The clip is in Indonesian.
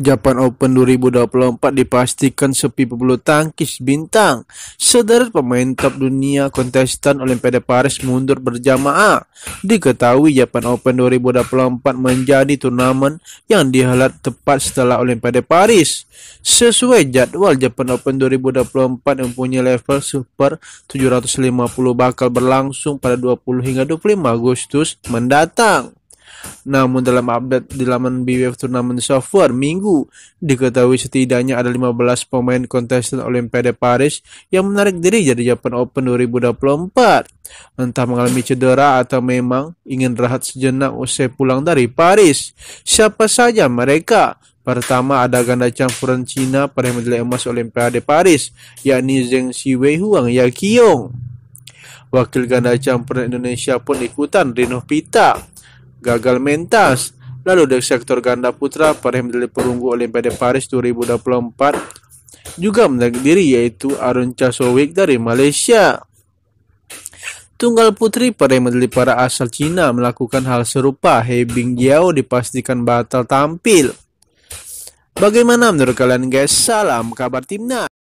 Japan Open 2024 dipastikan sepi pebulu tangkis bintang. Sederet pemain top dunia kontestan Olimpiade Paris mundur berjamaah. Diketahui Japan Open 2024 menjadi turnamen yang dihelat tepat setelah Olimpiade Paris. Sesuai jadwal Japan Open 2024 yang punya level Super 750 bakal berlangsung pada 20 hingga 25 Agustus mendatang. Namun dalam update di laman BWF Turnamen Software minggu, diketahui setidaknya ada 15 pemain kontestan Olimpiade Paris yang menarik diri jadi Japan Open 2024. Entah mengalami cedera atau memang ingin rehat sejenak usai pulang dari Paris. Siapa saja mereka? Pertama ada ganda campuran Cina pada medali emas Olimpiade Paris, yakni Zheng Siwei Huang Yakiong. Wakil ganda campuran Indonesia pun ikutan Rino Pita gagal mentas. Lalu di sektor ganda putra, para yang medali perunggu Olimpiade Paris 2024 juga menarik diri yaitu Arun Chasowik dari Malaysia. Tunggal putri para medali para asal Cina melakukan hal serupa. He Jiao dipastikan batal tampil. Bagaimana menurut kalian guys? Salam kabar timnas.